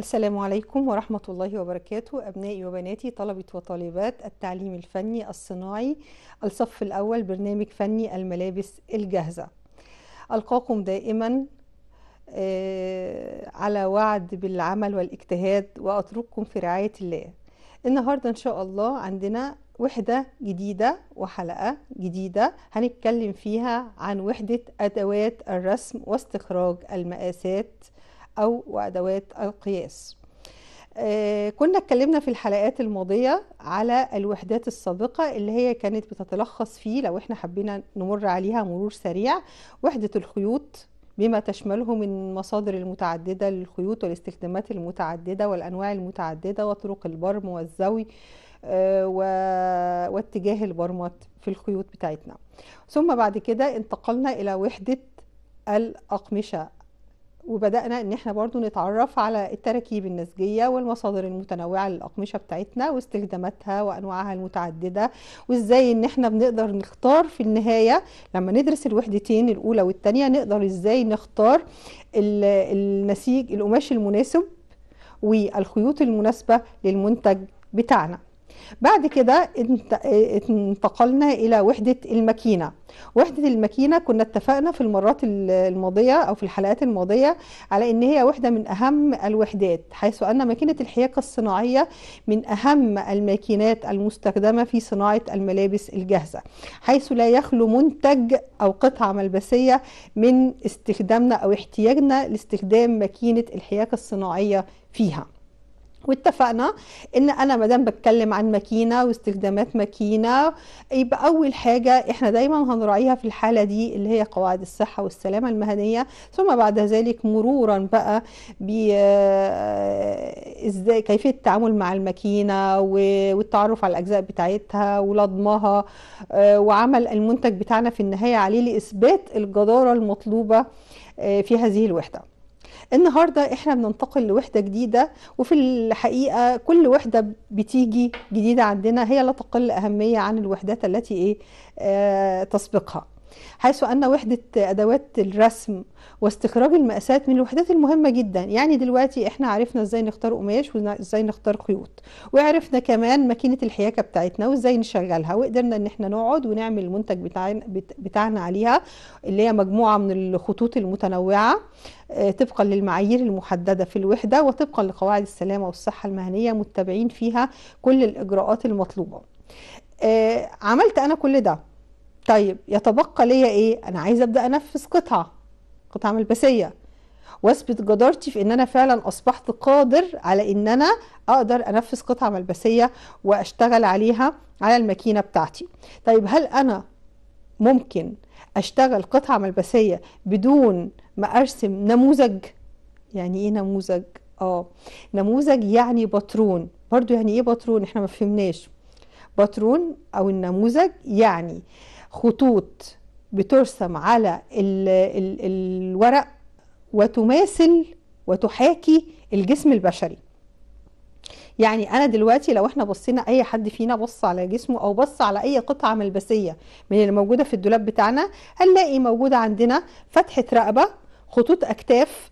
السلام عليكم ورحمة الله وبركاته أبنائي وبناتي طلبة وطالبات التعليم الفني الصناعي الصف الأول برنامج فني الملابس الجاهزة ألقاكم دائما آه، على وعد بالعمل والاجتهاد وأترككم في رعاية الله النهاردة إن شاء الله عندنا وحدة جديدة وحلقة جديدة هنتكلم فيها عن وحدة أدوات الرسم واستخراج المقاسات أو وأدوات القياس آه، كنا اتكلمنا في الحلقات الماضية على الوحدات السابقة اللي هي كانت بتتلخص فيه لو احنا حبينا نمر عليها مرور سريع وحدة الخيوط بما تشمله من مصادر المتعددة للخيوط والاستخدامات المتعددة والأنواع المتعددة وطرق البرم والزوي آه، واتجاه البرمات في الخيوط بتاعتنا ثم بعد كده انتقلنا إلى وحدة الأقمشة وبدأنا إن إحنا برضو نتعرف على التراكيب النسجية والمصادر المتنوعة للأقمشة بتاعتنا واستخداماتها وأنواعها المتعددة وإزاي إن إحنا بنقدر نختار في النهاية لما ندرس الوحدتين الأولى والتانية نقدر إزاي نختار النسيج القماش المناسب والخيوط المناسبة للمنتج بتاعنا بعد كده اه، انتقلنا الى وحده الماكينه وحده الماكينه كنا اتفقنا في المرات الماضيه او في الحلقات الماضيه على ان هي واحده من اهم الوحدات حيث ان ماكينه الحياكه الصناعيه من اهم الماكينات المستخدمه في صناعه الملابس الجاهزه حيث لا يخلو منتج او قطعه ملبسيه من استخدامنا او احتياجنا لاستخدام ماكينه الحياكه الصناعيه فيها واتفقنا ان انا ما دام بتكلم عن ماكينه واستخدامات ماكينه يبقى اول حاجه احنا دايما هنراعيها في الحاله دي اللي هي قواعد الصحه والسلامه المهنيه ثم بعد ذلك مرورا بقى آه، ازاي كيفيه التعامل مع الماكينه والتعرف على الاجزاء بتاعتها ولضمها آه، وعمل المنتج بتاعنا في النهايه عليه لاثبات الجداره المطلوبه آه، في هذه الوحده النهارده احنا بننتقل لوحده جديده وفي الحقيقه كل وحده بتيجي جديده عندنا هي لا تقل اهميه عن الوحدات التي ايه آه تسبقها حيث أن وحدة أدوات الرسم واستخراج المقاسات من الوحدات المهمة جدا يعني دلوقتي احنا عرفنا ازاي نختار قماش وازاي نختار خيوط وعرفنا كمان ماكينة الحياكة بتاعتنا وازاي نشغلها وقدرنا ان احنا نقعد ونعمل المنتج بتاعنا, عليها اللي هي مجموعة من الخطوط المتنوعة آه، طبقا للمعايير المحددة في الوحدة وطبقا لقواعد السلامة والصحة المهنية متبعين فيها كل الإجراءات المطلوبة آه، عملت أنا كل ده طيب يتبقى ليا ايه انا عايزه ابدا انفذ قطعه قطعه ملبسيه واثبت جدارتي في ان انا فعلا اصبحت قادر على ان انا اقدر انفذ قطعه ملبسيه واشتغل عليها على الماكينه بتاعتي طيب هل انا ممكن اشتغل قطعه ملبسيه بدون ما ارسم نموذج يعني ايه نموذج اه نموذج يعني باترون برضو يعني ايه باترون احنا ما فهمناش باترون او النموذج يعني خطوط بترسم على الـ الـ الورق وتماثل وتحاكي الجسم البشري يعني انا دلوقتي لو احنا بصينا اي حد فينا بص على جسمه او بص على اي قطعه ملبسيه من اللي موجوده في الدولاب بتاعنا هنلاقي موجوده عندنا فتحه رقبه خطوط اكتاف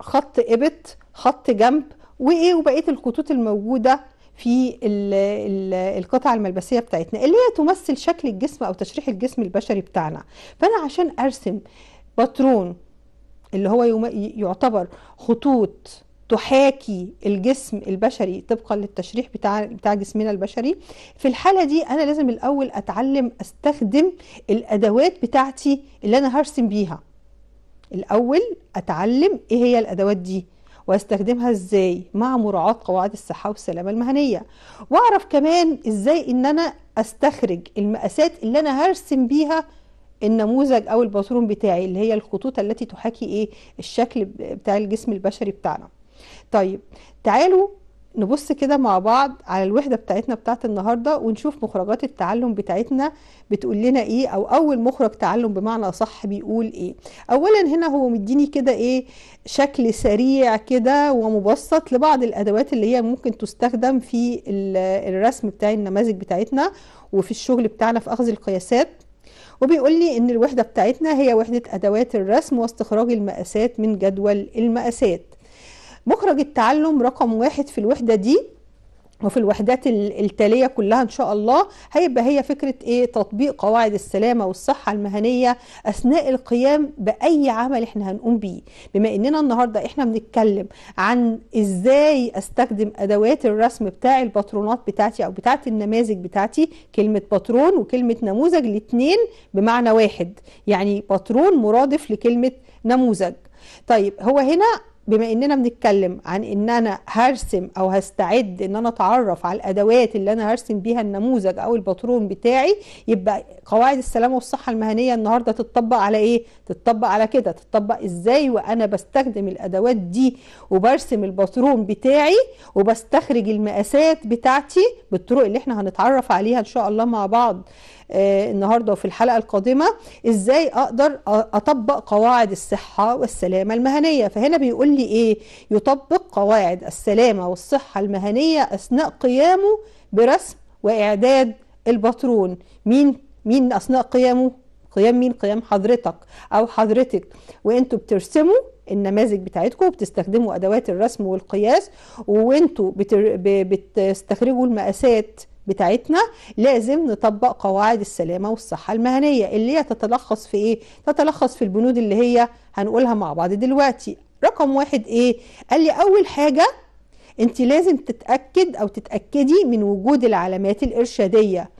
خط ابط خط جنب وايه وبقيه الخطوط الموجوده في القطع الملبسيه بتاعتنا اللي هي تمثل شكل الجسم او تشريح الجسم البشري بتاعنا فانا عشان ارسم باترون اللي هو يعتبر خطوط تحاكي الجسم البشري طبقا للتشريح بتاع بتاع جسمنا البشري في الحاله دي انا لازم الاول اتعلم استخدم الادوات بتاعتي اللي انا هرسم بيها الاول اتعلم ايه هي الادوات دي واستخدمها ازاي مع مراعاة قواعد الصحة والسلامة المهنية واعرف كمان ازاي ان انا استخرج المقاسات اللي انا هرسم بيها النموذج او الباترون بتاعي اللي هي الخطوط التي تحاكي ايه الشكل بتاع الجسم البشري بتاعنا طيب تعالوا نبص كده مع بعض على الوحده بتاعتنا بتاعت النهارده ونشوف مخرجات التعلم بتاعتنا بتقول لنا ايه او اول مخرج تعلم بمعنى صح بيقول ايه اولا هنا هو مديني كده ايه شكل سريع كده ومبسط لبعض الادوات اللي هي ممكن تستخدم في الرسم بتاع النماذج بتاعتنا وفي الشغل بتاعنا في اخذ القياسات وبيقول لي ان الوحده بتاعتنا هي وحده ادوات الرسم واستخراج المقاسات من جدول المقاسات مخرج التعلم رقم واحد في الوحدة دي وفي الوحدات التاليه كلها ان شاء الله هيبقى هي فكره ايه تطبيق قواعد السلامه والصحه المهنيه اثناء القيام باي عمل احنا هنقوم بيه بما اننا النهارده احنا بنتكلم عن ازاي استخدم ادوات الرسم بتاع الباترونات بتاعتي او بتاعه النماذج بتاعتي كلمه باترون وكلمه نموذج الاثنين بمعنى واحد يعني باترون مرادف لكلمه نموذج طيب هو هنا بما اننا بنتكلم عن ان انا هرسم او هستعد ان انا اتعرف على الادوات اللي انا هرسم بيها النموذج او الباترون بتاعي يبقى قواعد السلامه والصحه المهنيه النهارده تتطبق على ايه تتطبق على كده تتطبق ازاي وانا بستخدم الادوات دي وبرسم الباترون بتاعي وبستخرج المقاسات بتاعتي بالطرق اللي احنا هنتعرف عليها ان شاء الله مع بعض آه النهارده وفي الحلقه القادمه ازاي اقدر اطبق قواعد الصحه والسلامه المهنيه فهنا بيقول لي يبتدي ايه يطبق قواعد السلامة والصحة المهنية أثناء قيامه برسم وإعداد الباترون مين مين أثناء قيامه قيام مين قيام حضرتك أو حضرتك وانتوا بترسموا النماذج بتاعتكم وبتستخدموا أدوات الرسم والقياس وانتوا بتر... بتستخرجوا المقاسات بتاعتنا لازم نطبق قواعد السلامه والصحه المهنيه اللي هي تتلخص في ايه؟ تتلخص في البنود اللي هي هنقولها مع بعض دلوقتي رقم واحد ايه قال لي اول حاجة انت لازم تتأكد او تتأكدي من وجود العلامات الارشادية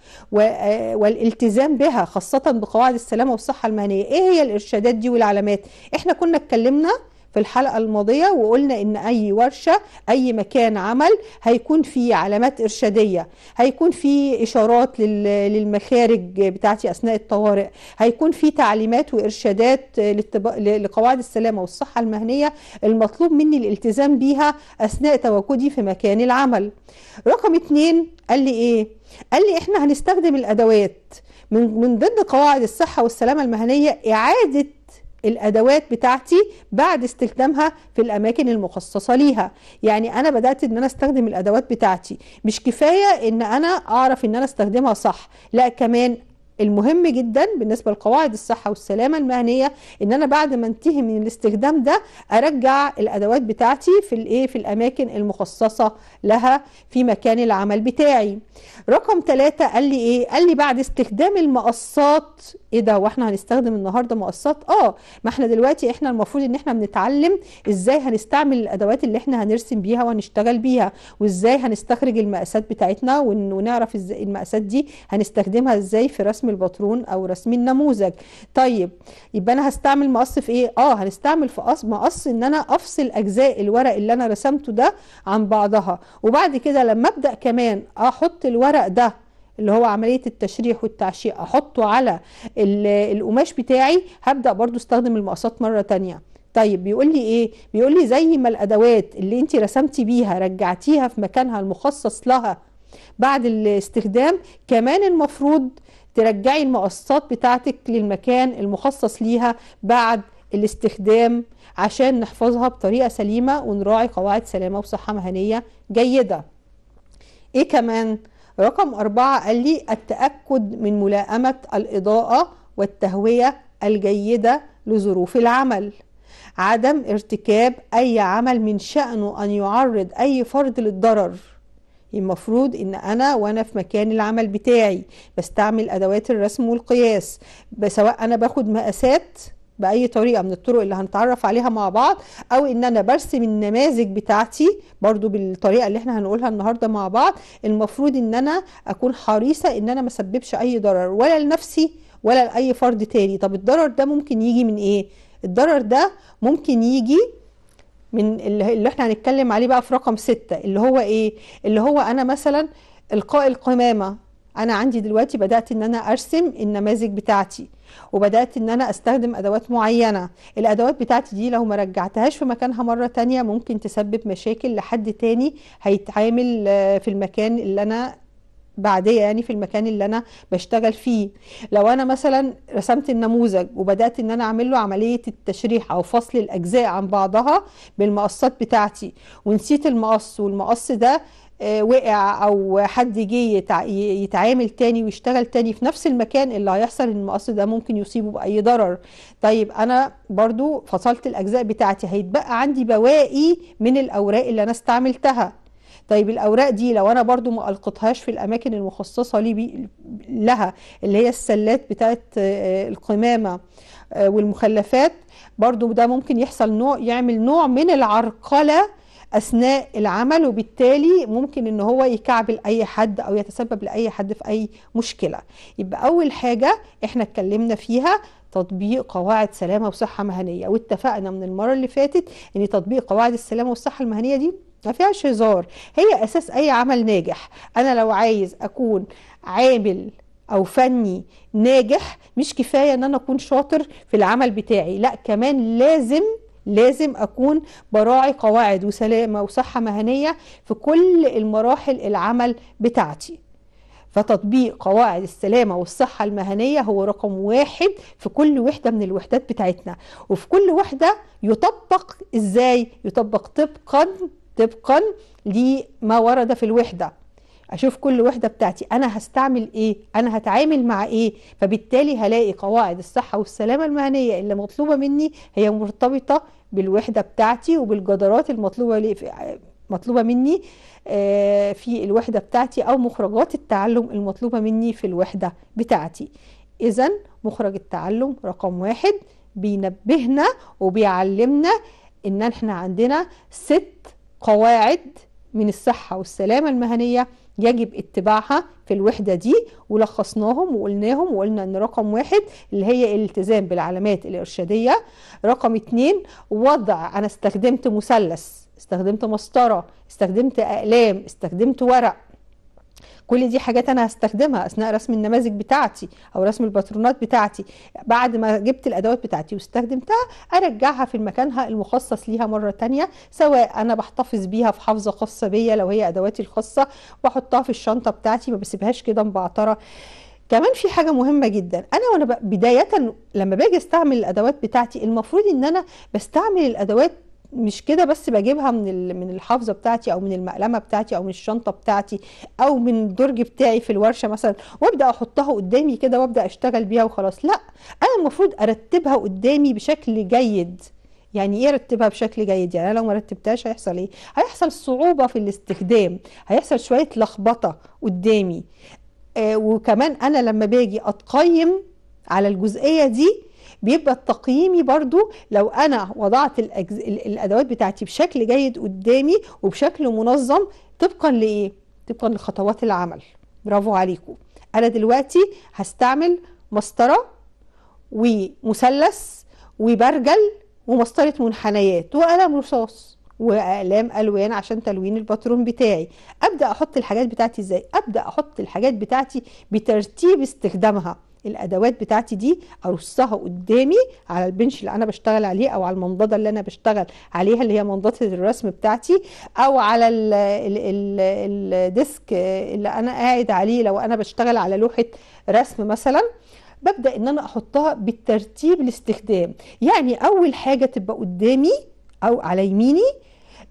آه، والالتزام بها خاصة بقواعد السلامة والصحة المهنية ايه هي الارشادات دي والعلامات احنا كنا اتكلمنا في الحلقة الماضية وقلنا إن أي ورشة أي مكان عمل هيكون فيه علامات إرشادية هيكون فيه إشارات للمخارج بتاعتي أثناء الطوارئ هيكون فيه تعليمات وإرشادات لقواعد السلامة والصحة المهنية المطلوب مني الالتزام بيها أثناء تواجدي في مكان العمل رقم اتنين قال لي إيه؟ قال لي إحنا هنستخدم الأدوات من من ضمن قواعد الصحة والسلامة المهنية إعادة الادوات بتاعتي بعد استخدامها في الاماكن المخصصه ليها يعني انا بدات ان انا استخدم الادوات بتاعتي مش كفايه ان انا اعرف ان انا استخدمها صح لا كمان المهم جدا بالنسبه لقواعد الصحه والسلامه المهنيه ان انا بعد ما انتهي من الاستخدام ده ارجع الادوات بتاعتي في الايه في الاماكن المخصصه لها في مكان العمل بتاعي رقم ثلاثة قال لي ايه قال لي بعد استخدام المقصات ايه ده واحنا هنستخدم النهارده مقصات اه ما احنا دلوقتي احنا المفروض ان احنا بنتعلم ازاي هنستعمل الادوات اللي احنا هنرسم بيها وهنشتغل بيها وازاي هنستخرج المقاسات بتاعتنا ونعرف ازاي المقاسات دي هنستخدمها ازاي في رسم الباترون او رسم النموذج طيب يبقى انا هستعمل مقص في ايه اه هنستعمل في قص مقص ان انا افصل اجزاء الورق اللي انا رسمته ده عن بعضها وبعد كده لما ابدا كمان احط الورق ده اللي هو عملية التشريح والتعشيق احطه على القماش بتاعي هبدأ برضو استخدم المقاسات مرة تانية طيب بيقول لي ايه بيقول لي زي ما الادوات اللي انت رسمتي بيها رجعتيها في مكانها المخصص لها بعد الاستخدام كمان المفروض ترجعي المقصات بتاعتك للمكان المخصص ليها بعد الاستخدام عشان نحفظها بطريقة سليمة ونراعي قواعد سلامة وصحة مهنية جيدة ايه كمان رقم أربعة قال لي التأكد من ملائمة الإضاءة والتهوية الجيدة لظروف العمل عدم ارتكاب أي عمل من شأنه أن يعرض أي فرد للضرر المفروض ان انا وانا في مكان العمل بتاعي بستعمل ادوات الرسم والقياس سواء انا باخد مقاسات باي طريقه من الطرق اللي هنتعرف عليها مع بعض او ان انا برسم النماذج بتاعتي برضو بالطريقه اللي احنا هنقولها النهارده مع بعض المفروض ان انا اكون حريصه ان انا ما اسببش اي ضرر ولا لنفسي ولا لاي فرد تاني طب الضرر ده ممكن يجي من ايه الضرر ده ممكن يجي من اللي احنا هنتكلم عليه بقى في رقم ستة اللي هو ايه اللي هو انا مثلا القاء القمامه انا عندي دلوقتي بدات ان انا ارسم النماذج بتاعتي وبدات ان انا استخدم ادوات معينه الادوات بتاعتي دي لو ما رجعتهاش في مكانها مره تانية ممكن تسبب مشاكل لحد تاني هيتعامل آه، في المكان اللي انا بعديه يعني في المكان اللي انا بشتغل فيه لو انا مثلا رسمت النموذج وبدات ان انا اعمل له عمليه التشريح او فصل الاجزاء عن بعضها بالمقصات بتاعتي ونسيت المقص والمقص ده آه، وقع او حد جه يتعامل تاني ويشتغل تاني في نفس المكان اللي هيحصل ان المقص ده ممكن يصيبه باي ضرر طيب انا برضو فصلت الاجزاء بتاعتي هيتبقى عندي بواقي من الاوراق اللي انا استعملتها طيب الاوراق دي لو انا برضو ما القطهاش في الاماكن المخصصه لي بي لها اللي هي السلات بتاعت آه، القمامه آه، والمخلفات برضو ده ممكن يحصل نوع يعمل نوع من العرقله اثناء العمل وبالتالي ممكن ان هو يكعبل اي حد او يتسبب لاي حد في اي مشكله يبقى اول حاجه احنا اتكلمنا فيها تطبيق قواعد سلامه وصحه مهنيه واتفقنا من المره اللي فاتت ان تطبيق قواعد السلامه والصحه المهنيه دي ما فيهاش هزار هي اساس اي عمل ناجح انا لو عايز اكون عامل او فني ناجح مش كفايه ان انا اكون شاطر في العمل بتاعي لا كمان لازم لازم أكون براعي قواعد وسلامة وصحة مهنية في كل المراحل العمل بتاعتي فتطبيق قواعد السلامة والصحة المهنية هو رقم واحد في كل وحدة من الوحدات بتاعتنا وفي كل وحدة يطبق إزاي؟ يطبق طبقا طبقا لما ورد في الوحدة اشوف كل وحده بتاعتي انا هستعمل ايه انا هتعامل مع ايه فبالتالي هلاقي قواعد الصحه والسلامه المهنيه اللي مطلوبه مني هي مرتبطه بالوحده بتاعتي وبالجدارات المطلوبه لي مطلوبه مني آه، في الوحده بتاعتي او مخرجات التعلم المطلوبه مني في الوحده بتاعتي اذا مخرج التعلم رقم واحد بينبهنا وبيعلمنا ان احنا عندنا ست قواعد من الصحه والسلامه المهنيه يجب اتباعها في الوحدة دي ولخصناهم وقلناهم وقلنا ان رقم واحد اللي هي الالتزام بالعلامات الارشادية رقم اتنين وضع انا استخدمت مثلث استخدمت مسطرة استخدمت اقلام استخدمت ورق كل دي حاجات انا هستخدمها اثناء رسم النماذج بتاعتي او رسم الباترونات بتاعتي بعد ما جبت الادوات بتاعتي واستخدمتها ارجعها في مكانها المخصص ليها مره تانية سواء انا بحتفظ بيها في حافظه خاصه بيا لو هي ادواتي الخاصه واحطها في الشنطه بتاعتي ما بسيبهاش كده مبعتره كمان في حاجة مهمة جدا أنا وأنا بداية لما باجي أستعمل الأدوات بتاعتي المفروض إن أنا بستعمل الأدوات مش كده بس بجيبها من من الحافظه بتاعتي او من المقلمه بتاعتي او من الشنطه بتاعتي او من الدرج بتاعي في الورشه مثلا وابدا احطها قدامي كده وابدا اشتغل بيها وخلاص لا انا المفروض ارتبها قدامي بشكل جيد يعني ايه ارتبها بشكل جيد يعني انا لو ما رتبتهاش هيحصل ايه هيحصل صعوبه في الاستخدام هيحصل شويه لخبطه قدامي آه وكمان انا لما باجي اتقيم على الجزئيه دي بيبقى التقييمي برضو لو انا وضعت الأجز... الادوات بتاعتي بشكل جيد قدامي وبشكل منظم طبقا لايه طبقا لخطوات العمل برافو عليكم انا دلوقتي هستعمل مسطره ومثلث وبرجل ومسطره منحنيات وقلم رصاص واقلام الوان عشان تلوين الباترون بتاعي ابدا احط الحاجات بتاعتي ازاي ابدا احط الحاجات بتاعتي بترتيب استخدامها الادوات بتاعتي دي ارصها قدامي على البنش اللي انا بشتغل عليه او على المنضده اللي انا بشتغل عليها اللي هي منضده الرسم بتاعتي او على الديسك اللي انا قاعد عليه لو انا بشتغل على لوحه رسم مثلا ببدا ان انا احطها بالترتيب الاستخدام يعني اول حاجه تبقى قدامي او على يميني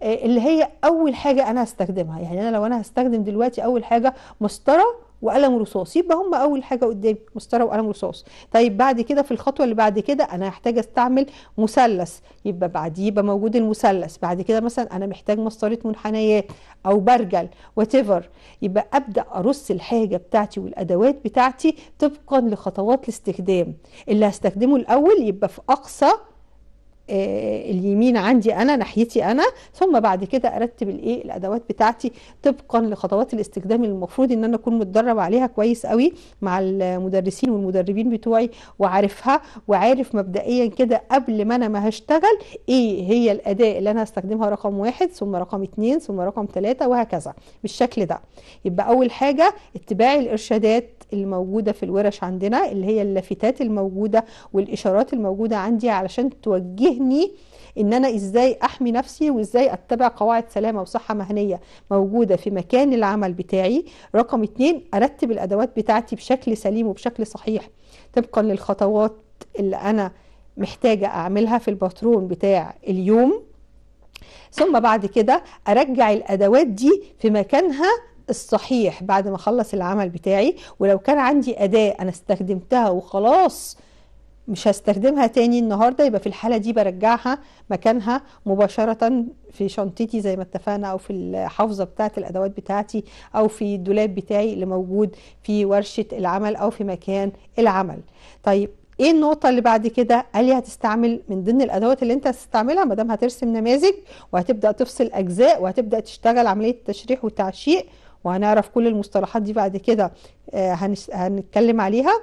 آه، اللي هي اول حاجه انا هستخدمها يعني انا لو انا هستخدم دلوقتي اول حاجه مسطره وقلم رصاص يبقى هم اول حاجه قدامي مسطره وقلم رصاص طيب بعد كده في الخطوه اللي بعد كده انا هحتاج استعمل مثلث يبقى بعديه يبقى موجود المثلث بعد كده مثلا انا محتاج مسطره منحنيات او برجل واتيفر يبقى ابدا ارص الحاجه بتاعتي والادوات بتاعتي طبقا لخطوات الاستخدام اللي هستخدمه الاول يبقى في اقصى آه، اليمين عندي انا ناحيتي انا ثم بعد كده ارتب الايه الادوات بتاعتي طبقا لخطوات الاستخدام المفروض ان انا اكون متدرب عليها كويس قوي مع المدرسين والمدربين بتوعي وعارفها وعارف مبدئيا كده قبل ما انا ما هشتغل ايه هي الاداة اللي انا هستخدمها رقم واحد ثم رقم اتنين ثم رقم ثلاثة وهكذا بالشكل ده يبقى اول حاجة اتباع الارشادات الموجودة في الورش عندنا اللي هي اللافتات الموجودة والإشارات الموجودة عندي علشان توجهني ذهني ان انا ازاي احمي نفسي وازاي اتبع قواعد سلامه وصحه مهنيه موجوده في مكان العمل بتاعي رقم اتنين ارتب الادوات بتاعتي بشكل سليم وبشكل صحيح طبقا للخطوات اللي انا محتاجه اعملها في الباترون بتاع اليوم ثم بعد كده ارجع الادوات دي في مكانها الصحيح بعد ما اخلص العمل بتاعي ولو كان عندي اداه انا استخدمتها وخلاص مش هستخدمها تاني النهارده يبقى في الحاله دي برجعها مكانها مباشره في شنطتي زي ما اتفقنا او في الحافظه بتاعه الادوات بتاعتي او في الدولاب بتاعي اللي موجود في ورشه العمل او في مكان العمل طيب ايه النقطه اللي بعد كده قال لي هتستعمل من ضمن الادوات اللي انت هتستعملها ما دام هترسم نماذج وهتبدا تفصل اجزاء وهتبدا تشتغل عمليه تشريح وتعشيق وهنعرف كل المصطلحات دي بعد كده آه، هنتكلم عليها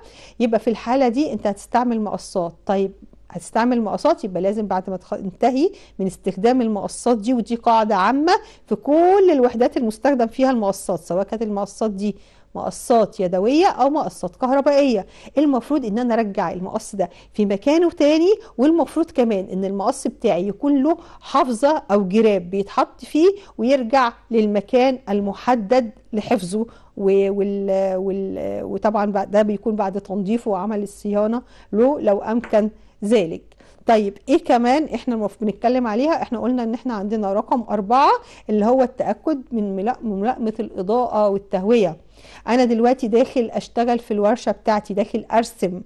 يبقى في الحالة دي انت هتستعمل مقصات طيب هتستعمل مقصات يبقى لازم بعد ما تنتهي من استخدام المقصات دي ودي قاعدة عامة في كل الوحدات المستخدم فيها المقصات سواء كانت المقصات دي مقصات يدويه او مقصات كهربائيه المفروض ان انا ارجع المقص ده في مكانه تاني والمفروض كمان ان المقص بتاعي يكون له حافظه او جراب بيتحط فيه ويرجع للمكان المحدد لحفظه وال وال وطبعا ده بيكون بعد تنظيفه وعمل الصيانه له لو امكن ذلك طيب ايه كمان احنا بنتكلم عليها احنا قلنا ان احنا عندنا رقم أربعة اللي هو التأكد من ملائمة الإضاءة والتهوية انا دلوقتي داخل اشتغل في الورشه بتاعتي داخل ارسم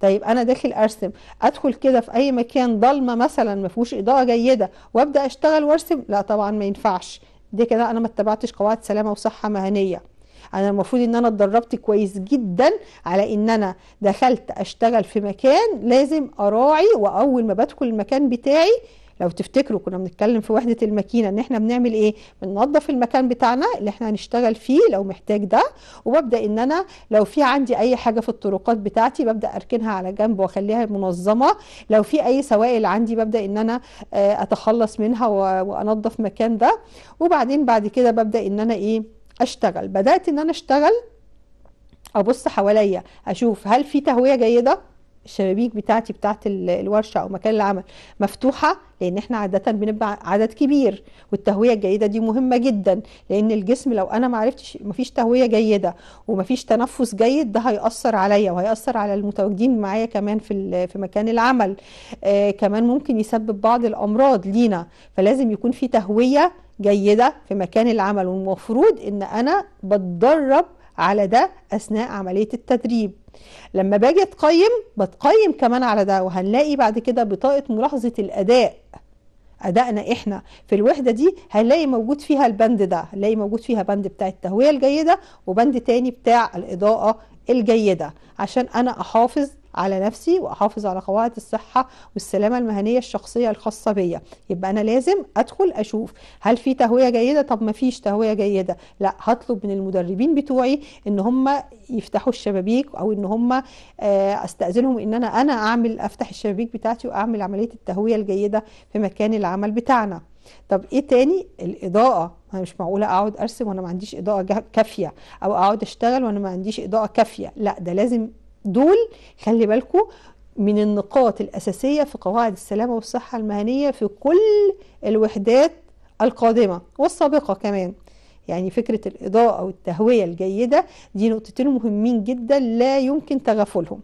طيب انا داخل ارسم ادخل كده في اي مكان ضلمه مثلا ما فيهوش اضاءه جيده وابدا اشتغل وارسم لا طبعا ما ينفعش دي كده انا ما اتبعتش قواعد سلامه وصحه مهنيه انا المفروض ان انا اتدربت كويس جدا على ان انا دخلت اشتغل في مكان لازم اراعي واول ما بدخل المكان بتاعي لو تفتكروا كنا بنتكلم في وحده الماكينه ان احنا بنعمل ايه بننظف المكان بتاعنا اللي احنا هنشتغل فيه لو محتاج ده وببدا ان انا لو في عندي اي حاجه في الطرقات بتاعتي ببدا اركنها على جنب واخليها منظمه لو في اي سوائل عندي ببدا ان انا آه، اتخلص منها وانظف مكان ده وبعدين بعد كده ببدا ان انا ايه اشتغل بدات ان انا اشتغل ابص حواليا اشوف هل في تهويه جيده الشبابيك بتاعتي بتاعت الورشه او مكان العمل مفتوحه لان احنا عاده بنبقى عدد كبير والتهويه الجيده دي مهمه جدا لان الجسم لو انا ما عرفتش مفيش تهويه جيده ومفيش تنفس جيد ده هياثر عليا وهياثر على المتواجدين معايا كمان في في مكان العمل آه كمان ممكن يسبب بعض الامراض لينا فلازم يكون في تهويه جيده في مكان العمل والمفروض ان انا بتدرب على ده اثناء عمليه التدريب لما باجي اتقيم بتقيم كمان على ده وهنلاقي بعد كده بطاقه ملاحظه الاداء ادائنا احنا في الوحده دي هنلاقي موجود فيها البند ده هنلاقي موجود فيها بند بتاع التهويه الجيده وبند تاني بتاع الاضاءه الجيده عشان انا احافظ على نفسي واحافظ على قواعد الصحه والسلامه المهنيه الشخصيه الخاصه بيا يبقى انا لازم ادخل اشوف هل في تهويه جيده طب ما فيش تهويه جيده لا هطلب من المدربين بتوعي ان هم يفتحوا الشبابيك او ان هم آه، استاذنهم ان انا انا اعمل افتح الشبابيك بتاعتي واعمل عمليه التهويه الجيده في مكان العمل بتاعنا طب ايه تاني الاضاءه انا مش معقوله اقعد ارسم وانا ما عنديش اضاءه كافيه او اقعد اشتغل وانا ما عنديش اضاءه كافيه لا ده لازم دول خلي بالكم من النقاط الأساسية في قواعد السلامة والصحة المهنية في كل الوحدات القادمة والسابقة كمان يعني فكرة الإضاءة والتهوية الجيدة دي نقطتين مهمين جدا لا يمكن تغافلهم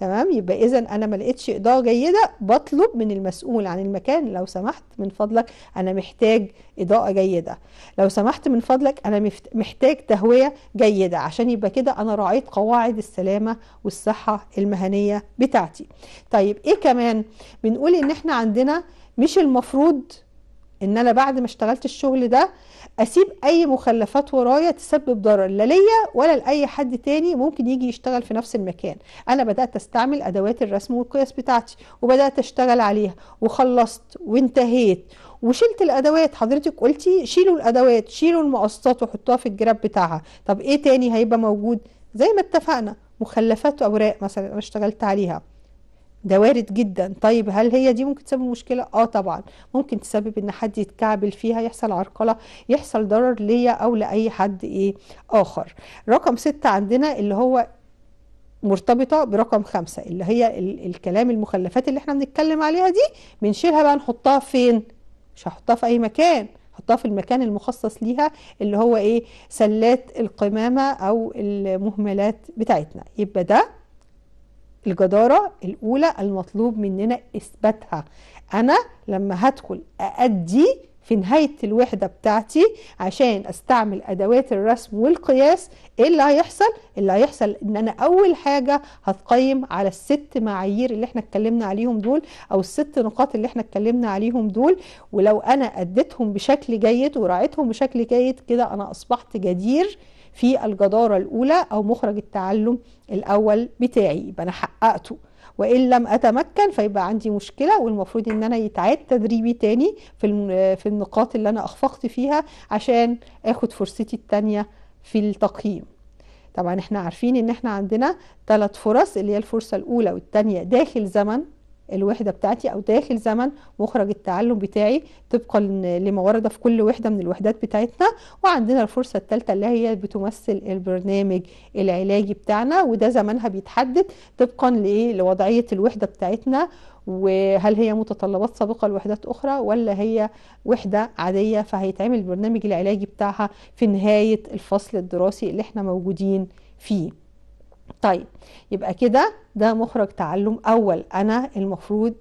تمام يبقى اذا انا ما لقيتش اضاءه جيده بطلب من المسؤول عن المكان لو سمحت من فضلك انا محتاج اضاءه جيده لو سمحت من فضلك انا محتاج تهويه جيده عشان يبقى كده انا راعيت قواعد السلامه والصحه المهنيه بتاعتي طيب ايه كمان بنقول ان احنا عندنا مش المفروض ان انا بعد ما اشتغلت الشغل ده اسيب اي مخلفات ورايا تسبب ضرر لا ليا ولا لاي حد تاني ممكن يجي يشتغل في نفس المكان انا بدات استعمل ادوات الرسم والقياس بتاعتي وبدات اشتغل عليها وخلصت وانتهيت وشلت الادوات حضرتك قلتي شيلوا الادوات شيلوا المقصات وحطوها في الجراب بتاعها طب ايه تاني هيبقى موجود زي ما اتفقنا مخلفات واوراق مثلا انا اشتغلت عليها ده وارد جدا طيب هل هي دي ممكن تسبب مشكله اه طبعا ممكن تسبب ان حد يتكعبل فيها يحصل عرقله يحصل ضرر ليا او لاي حد ايه اخر رقم ستة عندنا اللي هو مرتبطة برقم خمسة اللي هي ال الكلام المخلفات اللي احنا بنتكلم عليها دي بنشيلها بقى نحطها فين مش هحطها في اي مكان حطها في المكان المخصص ليها اللي هو ايه سلات القمامة او المهملات بتاعتنا يبقى ده الجدارة الأولى المطلوب مننا إثباتها أنا لما هدخل أأدي في نهاية الوحدة بتاعتي عشان استعمل ادوات الرسم والقياس ايه اللي هيحصل؟ اللي هيحصل ان انا اول حاجة هتقيم على الست معايير اللي احنا اتكلمنا عليهم دول او الست نقاط اللي احنا اتكلمنا عليهم دول ولو انا اديتهم بشكل جيد وراعيتهم بشكل جيد كده انا اصبحت جدير في الجدارة الأولى أو مخرج التعلم الأول بتاعي يبقى أنا حققته وإن لم أتمكن فيبقى عندي مشكلة والمفروض إن أنا يتعاد تدريبي تاني في في النقاط اللي أنا أخفقت فيها عشان آخد فرصتي التانية في التقييم طبعا احنا عارفين ان احنا عندنا ثلاث فرص اللي هي الفرصة الأولى والتانية داخل زمن الوحدة بتاعتي أو داخل زمن مخرج التعلم بتاعي طبقا لما ورد في كل وحدة من الوحدات بتاعتنا وعندنا الفرصة الثالثة اللي هي بتمثل البرنامج العلاجي بتاعنا وده زمنها بيتحدد طبقا لإيه لوضعية الوحدة بتاعتنا وهل هي متطلبات سابقه لوحدات اخرى ولا هي وحده عاديه فهيتعمل البرنامج العلاجي بتاعها في نهايه الفصل الدراسي اللي احنا موجودين فيه طيب يبقى كده ده مخرج تعلم أول أنا المفروض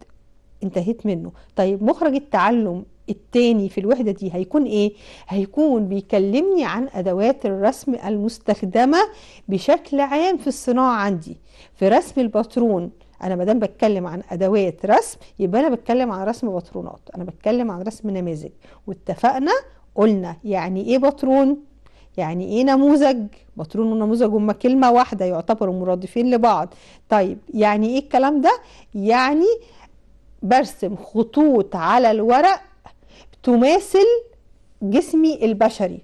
انتهيت منه طيب مخرج التعلم التاني في الوحدة دي هيكون ايه؟ هيكون بيكلمني عن ادوات الرسم المستخدمة بشكل عام في الصناعة عندي في رسم الباترون انا مادام بتكلم عن ادوات رسم يبقى انا بتكلم عن رسم باترونات انا بتكلم عن رسم نماذج واتفقنا قلنا يعني ايه باترون؟ يعني ايه نموذج بطرون ونموذج هما كلمة واحدة يعتبروا مرادفين لبعض طيب يعني ايه الكلام ده يعني برسم خطوط على الورق تماثل جسمي البشري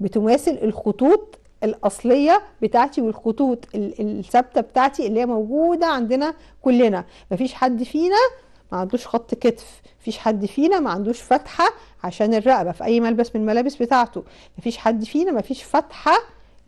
بتماثل الخطوط الاصليه بتاعتي والخطوط الثابته بتاعتي اللي هي موجوده عندنا كلنا مفيش حد فينا ما عندوش خط كتف مفيش حد فينا ما عندوش فتحه عشان الرقبه في اي ملبس من الملابس بتاعته مفيش حد فينا مفيش فتحه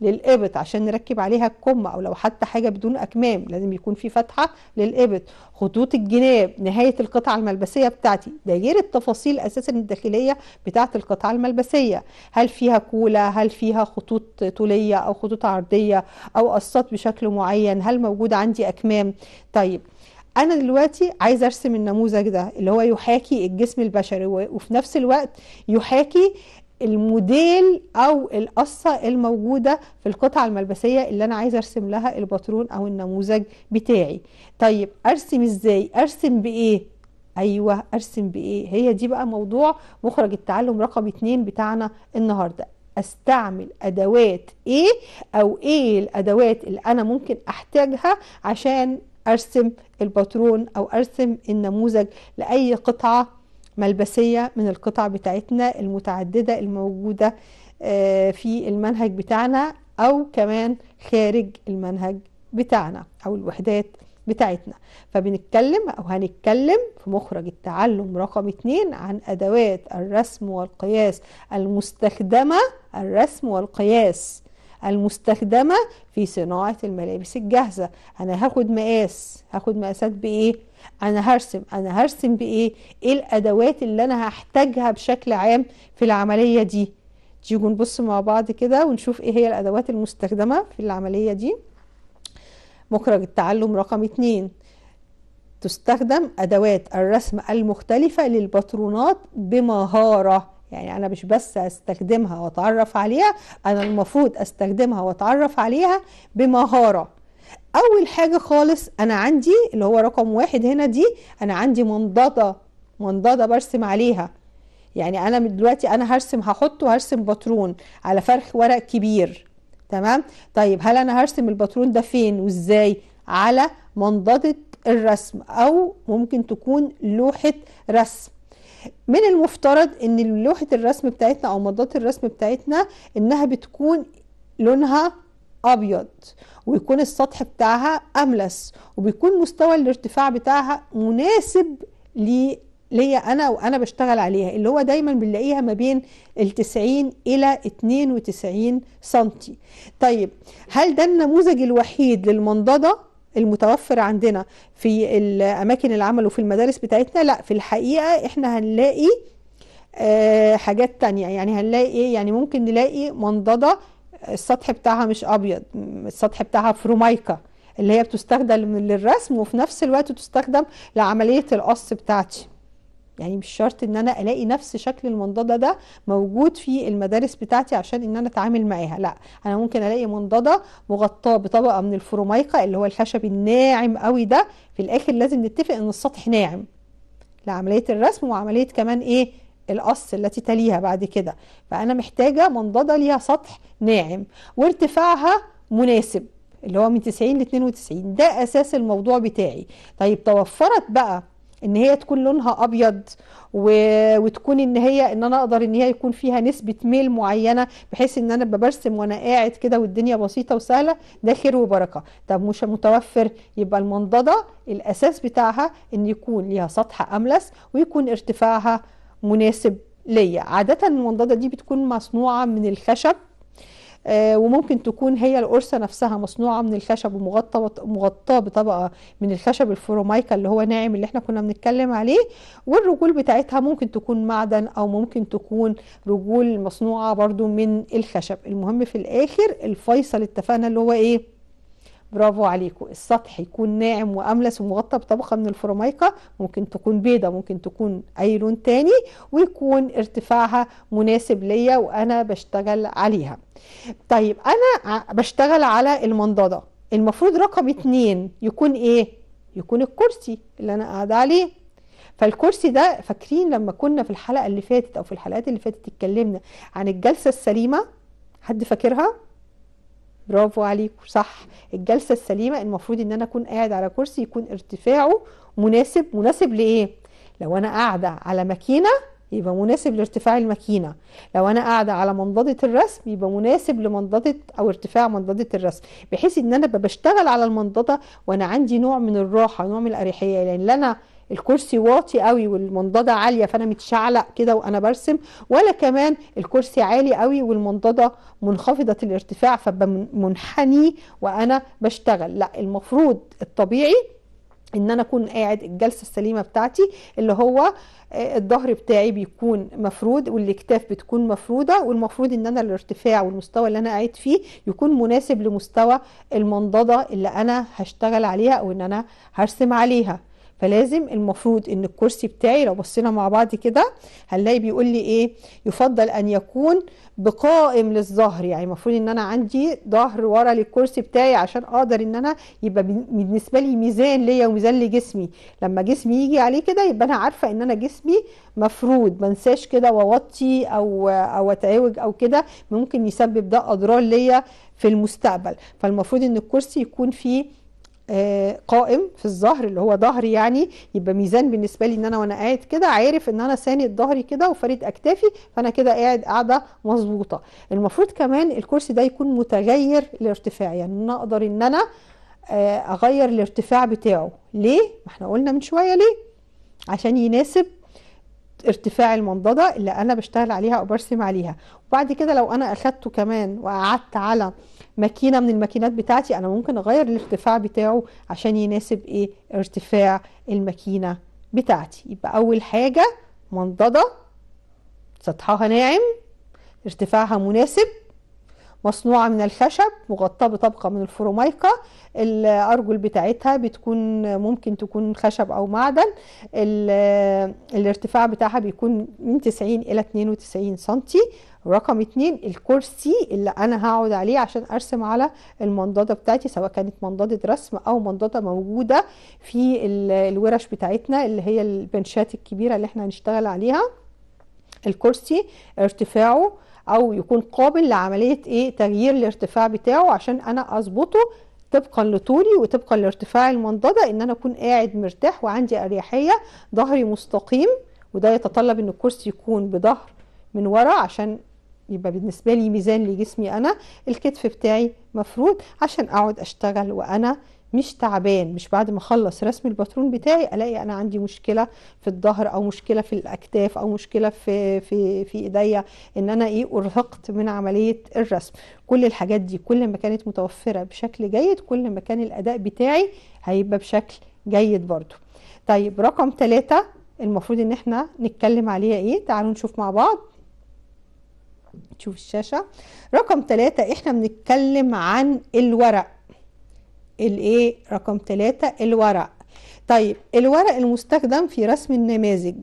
للإبط عشان نركب عليها الكم أو لو حتى حاجة بدون أكمام لازم يكون في فتحة للإبط خطوط الجناب نهاية القطعة الملبسية بتاعتي ده غير التفاصيل أساسا الداخلية بتاعة القطعة الملبسية هل فيها كولة هل فيها خطوط طولية أو خطوط عرضية أو قصات بشكل معين هل موجود عندي أكمام طيب انا دلوقتي عايز ارسم النموذج ده اللي هو يحاكي الجسم البشري وفي نفس الوقت يحاكي الموديل او القصه الموجوده في القطعه الملبسيه اللي انا عايزه ارسم لها الباترون او النموذج بتاعي طيب ارسم ازاي ارسم بايه ايوه ارسم بايه هي دي بقى موضوع مخرج التعلم رقم اتنين بتاعنا النهارده استعمل ادوات ايه او ايه الادوات اللي انا ممكن احتاجها عشان ارسم الباترون او ارسم النموذج لاي قطعه ملبسيه من القطع بتاعتنا المتعدده الموجوده آه، في المنهج بتاعنا او كمان خارج المنهج بتاعنا او الوحدات بتاعتنا فبنتكلم او هنتكلم في مخرج التعلم رقم اتنين عن ادوات الرسم والقياس المستخدمه الرسم والقياس المستخدمة في صناعة الملابس الجاهزة أنا هاخد مقاس هاخد مقاسات بإيه؟ أنا هرسم أنا هرسم بإيه؟ إيه الأدوات اللي أنا هحتاجها بشكل عام في العملية دي؟ تيجوا نبص مع بعض كده ونشوف إيه هي الأدوات المستخدمة في العملية دي مخرج التعلم رقم 2 تستخدم أدوات الرسم المختلفة للباترونات بمهارة يعني أنا مش بس أستخدمها وأتعرف عليها أنا المفروض أستخدمها وأتعرف عليها بمهارة أول حاجة خالص أنا عندي اللي هو رقم واحد هنا دي أنا عندي منضدة منضدة برسم عليها يعني أنا دلوقتي أنا هرسم هحط وهرسم باترون على فرخ ورق كبير تمام طيب هل أنا هرسم الباترون ده فين وإزاي على منضدة الرسم او ممكن تكون لوحة رسم من المفترض ان لوحة الرسم بتاعتنا او مضات الرسم بتاعتنا انها بتكون لونها ابيض ويكون السطح بتاعها املس وبيكون مستوى الارتفاع بتاعها مناسب لي ليا انا وانا بشتغل عليها اللي هو دايما بنلاقيها ما بين ال 90 الى 92 سنتي طيب هل ده النموذج الوحيد للمنضده المتوفر عندنا في الأماكن العمل وفي المدارس بتاعتنا لا في الحقيقة إحنا هنلاقي آه، حاجات تانية يعني هنلاقي إيه يعني ممكن نلاقي منضدة السطح بتاعها مش أبيض السطح بتاعها فرومايكا اللي هي بتستخدم للرسم وفي نفس الوقت تستخدم لعملية القص بتاعتي يعني مش شرط ان انا الاقي نفس شكل المنضده ده موجود في المدارس بتاعتي عشان ان انا اتعامل معاها لا انا ممكن الاقي منضده مغطاه بطبقه من الفروميقه اللي هو الخشب الناعم قوي ده في الاخر لازم نتفق ان السطح ناعم لعمليه الرسم وعمليه كمان ايه القص التي تليها بعد كده فانا محتاجه منضده ليها سطح ناعم وارتفاعها مناسب اللي هو من 90 ل 92 ده اساس الموضوع بتاعي طيب توفرت بقى ان هي تكون لونها ابيض و... وتكون ان هي ان انا اقدر ان هي يكون فيها نسبه ميل معينه بحيث ان انا برسم وانا قاعد كده والدنيا بسيطه وسهله ده خير وبركه طب مش متوفر يبقى المنضده الاساس بتاعها ان يكون ليها سطح املس ويكون ارتفاعها مناسب ليا عاده المنضده دي بتكون مصنوعه من الخشب آه، وممكن تكون هي القرصة نفسها مصنوعة من الخشب ومغطى مغطاه بطبقة من الخشب الفورومايكا اللي هو ناعم اللي احنا كنا بنتكلم عليه والرجول بتاعتها ممكن تكون معدن او ممكن تكون رجول مصنوعة برضو من الخشب المهم في الاخر الفيصل اتفقنا اللي هو ايه برافو عليكم السطح يكون ناعم واملس ومغطى بطبقه من الفورمايكا ممكن تكون بيضه ممكن تكون اي لون تاني ويكون ارتفاعها مناسب ليا وانا بشتغل عليها طيب انا بشتغل على المنضده المفروض رقم اتنين يكون ايه يكون الكرسي اللي انا قاعده عليه فالكرسي ده فاكرين لما كنا في الحلقه اللي فاتت او في الحلقات اللي فاتت اتكلمنا عن الجلسه السليمه حد فاكرها برافو عليك صح الجلسه السليمه المفروض ان انا اكون قاعد على كرسي يكون ارتفاعه مناسب مناسب لايه لو انا قاعده على ماكينه يبقى مناسب لارتفاع الماكينه لو انا قاعده على منضده الرسم يبقى مناسب لمنضده او ارتفاع منضده الرسم بحيث ان انا بشتغل على المنضده وانا عندي نوع من الراحه نوع من الاريحيه لان يعني انا الكرسي واطي قوي والمنضده عاليه فانا متشعلق كده وانا برسم ولا كمان الكرسي عالي قوي والمنضده منخفضه الارتفاع فبمنحني وانا بشتغل لا المفروض الطبيعي ان انا اكون قاعد الجلسه السليمه بتاعتي اللي هو آه، الظهر بتاعي بيكون مفرود والاكتاف بتكون مفروده والمفروض ان انا الارتفاع والمستوى اللي انا قاعد فيه يكون مناسب لمستوى المنضده اللي انا هشتغل عليها او ان انا هرسم عليها فلازم المفروض ان الكرسي بتاعي لو بصينا مع بعض كده هنلاقي بيقول لي ايه يفضل ان يكون بقائم للظهر يعني المفروض ان انا عندي ظهر ورا للكرسي بتاعي عشان اقدر ان انا يبقى بالنسبه لي ميزان ليا وميزان لجسمي لما جسمي يجي عليه كده يبقى انا عارفه ان انا جسمي مفروض ما انساش كده واوطي او او اتعوج او كده ممكن يسبب ده اضرار ليا في المستقبل فالمفروض ان الكرسي يكون فيه آه، قائم في الظهر اللي هو ظهري يعني يبقى ميزان بالنسبه لي ان انا وانا قاعد كده عارف ان انا ساند ظهري كده وفريد اكتافي فانا كده قاعد قاعده مظبوطه المفروض كمان الكرسي ده يكون متغير الارتفاع يعني انا اقدر ان انا آه، اغير الارتفاع بتاعه ليه ما احنا قلنا من شويه ليه عشان يناسب ارتفاع المنضدة اللي أنا بشتغل عليها أو برسم عليها وبعد كده لو أنا أخدته كمان وقعدت على ماكينة من الماكينات بتاعتي أنا ممكن أغير الارتفاع بتاعه عشان يناسب إيه ارتفاع الماكينة بتاعتي يبقى أول حاجة منضدة سطحها ناعم ارتفاعها مناسب مصنوعة من الخشب مغطاة بطبقة من الفروميكا الأرجل بتاعتها بتكون ممكن تكون خشب أو معدن الارتفاع بتاعها بيكون من 90 إلى 92 سنتي رقم اتنين الكرسي اللي انا هقعد عليه عشان ارسم على المنضدة بتاعتي سواء كانت منضدة رسم او منضدة موجودة في الورش بتاعتنا اللي هي البنشات الكبيرة اللي احنا هنشتغل عليها الكرسي ارتفاعه او يكون قابل لعمليه ايه تغيير الارتفاع بتاعه عشان انا اظبطه طبقا لطولي وطبقا لارتفاع المنضده ان انا اكون قاعد مرتاح وعندي اريحيه ظهري مستقيم وده يتطلب ان الكرسي يكون بظهر من ورا عشان يبقى بالنسبه لي ميزان لجسمي انا الكتف بتاعي مفرود عشان اقعد اشتغل وانا مش تعبان مش بعد ما اخلص رسم الباترون بتاعي الاقي انا عندي مشكله في الظهر او مشكله في الاكتاف او مشكله في في في ايديا ان انا ايه ارهقت من عمليه الرسم كل الحاجات دي كل ما كانت متوفره بشكل جيد كل ما كان الاداء بتاعي هيبقى بشكل جيد برضو طيب رقم ثلاثة المفروض ان احنا نتكلم عليها ايه تعالوا نشوف مع بعض نشوف الشاشة رقم ثلاثة احنا بنتكلم عن الورق الايه رقم 3 الورق طيب الورق المستخدم في رسم النماذج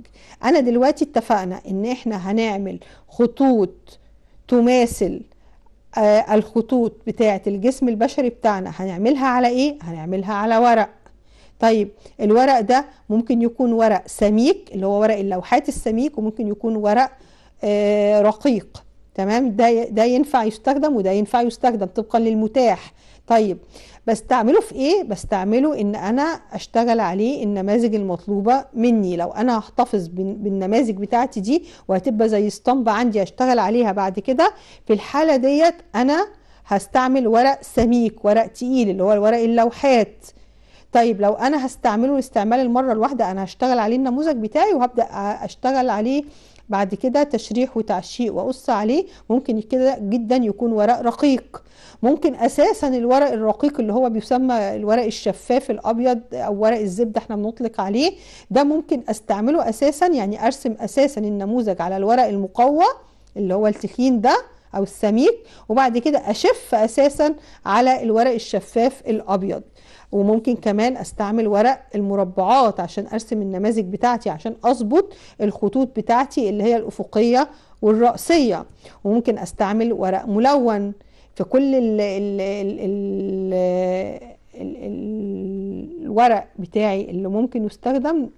انا دلوقتي اتفقنا ان احنا هنعمل خطوط تماثل آه الخطوط بتاعه الجسم البشري بتاعنا هنعملها على ايه هنعملها على ورق طيب الورق ده ممكن يكون ورق سميك اللي هو ورق اللوحات السميك وممكن يكون ورق آه رقيق تمام ده ده ينفع يستخدم وده ينفع يستخدم طبقا للمتاح طيب بستعمله في ايه بستعمله ان انا اشتغل عليه النماذج المطلوبه مني لو انا هحتفظ بالنماذج بتاعتي دي وهتبقى زي اسطمبه عندي اشتغل عليها بعد كده في الحاله ديت انا هستعمل ورق سميك ورق تقيل اللي هو ورق اللوحات طيب لو انا هستعمله استعمال المره الواحده انا هشتغل عليه النموذج بتاعي وهبدا اشتغل عليه بعد كده تشريح وتعشيق وقص عليه ممكن كده جدا يكون ورق رقيق ممكن اساسا الورق الرقيق اللي هو بيسمى الورق الشفاف الابيض او ورق الزبده احنا بنطلق عليه ده ممكن استعمله اساسا يعني ارسم اساسا النموذج على الورق المقوى اللي هو التخين ده او السميك وبعد كده اشف اساسا على الورق الشفاف الابيض وممكن كمان استعمل ورق المربعات عشان ارسم النماذج بتاعتي عشان اظبط الخطوط بتاعتي اللي هي الافقيه والرأسية وممكن استعمل ورق ملون في كل ال الورق بتاعي اللي ممكن يستخدم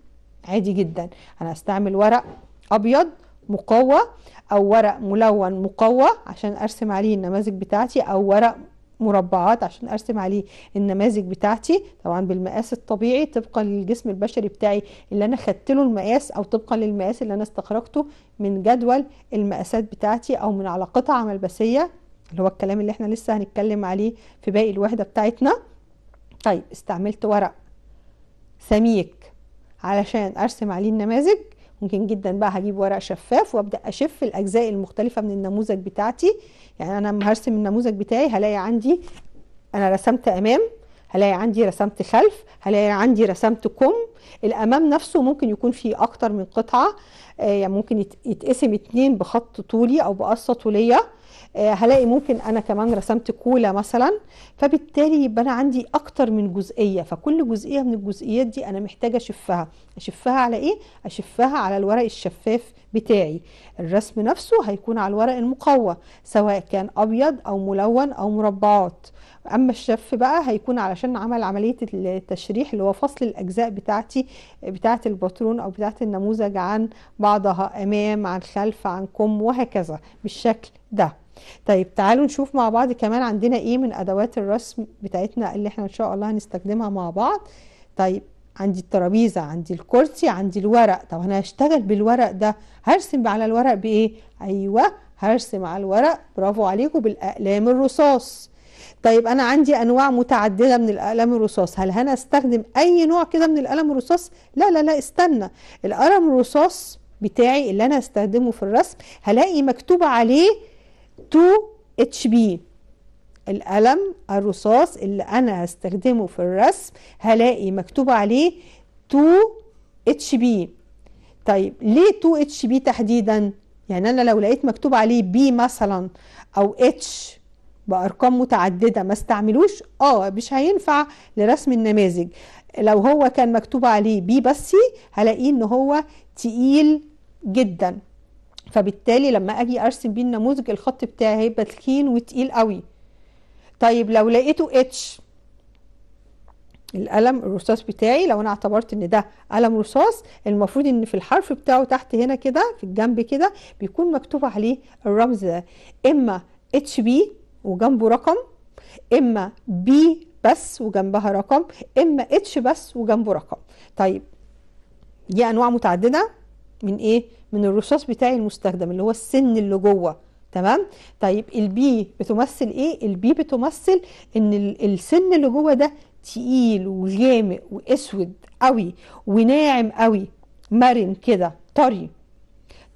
عادي جدا انا استعمل ورق ابيض مقوى او ورق ملون مقوى عشان ارسم عليه النماذج بتاعتي او ورق مربعات عشان ارسم عليه النماذج بتاعتي طبعا بالمقاس الطبيعي طبقا للجسم البشري بتاعي اللي انا خدت له المقاس او طبقا للمقاس اللي انا استخرجته من جدول المقاسات بتاعتي او من على قطعه ملبسيه اللي هو الكلام اللي احنا لسه هنتكلم عليه في باقي الوحده بتاعتنا طيب استعملت ورق سميك علشان ارسم عليه النماذج ممكن جدا بقى هجيب ورق شفاف وابدا اشف الاجزاء المختلفه من النموذج بتاعتي يعني انا لما هرسم النموذج بتاعي هلاقي عندي انا رسمت امام هلاقي عندي رسمت خلف هلاقي عندي رسمت كم الامام نفسه ممكن يكون فيه اكتر من قطعه آه، يعني ممكن يتقسم اتنين بخط طولي او بقصه طوليه آه، هلاقي ممكن انا كمان رسمت كولا مثلا فبالتالي يبقى انا عندي اكتر من جزئيه فكل جزئيه من الجزئيات دي انا محتاجه اشفها اشفها على ايه اشفها على الورق الشفاف بتاعي الرسم نفسه هيكون على الورق المقوى سواء كان ابيض او ملون او مربعات اما الشف بقى هيكون علشان عمل عمليه التشريح اللي هو فصل الاجزاء بتاعتي بتاعه الباترون او بتاعه النموذج عن بعضها امام عن خلف عن كم وهكذا بالشكل ده طيب تعالوا نشوف مع بعض كمان عندنا ايه من ادوات الرسم بتاعتنا اللي احنا ان شاء الله هنستخدمها مع بعض طيب عندي الترابيزه عندي الكرسي عندي الورق طب انا هشتغل بالورق ده هرسم على الورق بايه ايوه هرسم على الورق برافو عليكم بالاقلام الرصاص طيب انا عندي انواع متعدده من الاقلام الرصاص هل انا استخدم اي نوع كده من القلم الرصاص لا لا لا استنى القلم الرصاص بتاعي اللي انا استخدمه في الرسم هلاقي مكتوب عليه 2HB القلم الرصاص اللي أنا هستخدمه في الرسم هلاقي مكتوب عليه 2HB طيب ليه 2HB تحديدا؟ يعني أنا لو لقيت مكتوب عليه B مثلا أو H بأرقام متعددة ما استعملوش اه مش هينفع لرسم النماذج لو هو كان مكتوب عليه بي بسي هلاقيه ان هو تقيل جدا فبالتالي لما اجي ارسم بيه النموذج الخط بتاعي هيبقى تخين وتقيل قوي طيب لو لقيته اتش القلم الرصاص بتاعي لو انا اعتبرت ان ده قلم رصاص المفروض ان في الحرف بتاعه تحت هنا كده في الجنب كده بيكون مكتوب عليه الرمز ده اما اتش بي وجنبه رقم اما بي بس وجنبها رقم اما اتش بس وجنبه رقم طيب دي انواع متعدده من ايه من الرصاص بتاعي المستخدم اللي هو السن اللي جوه تمام طيب البي بتمثل ايه البي بتمثل ان السن اللي جوه ده تقيل وغامق واسود قوي وناعم قوي مرن كده طري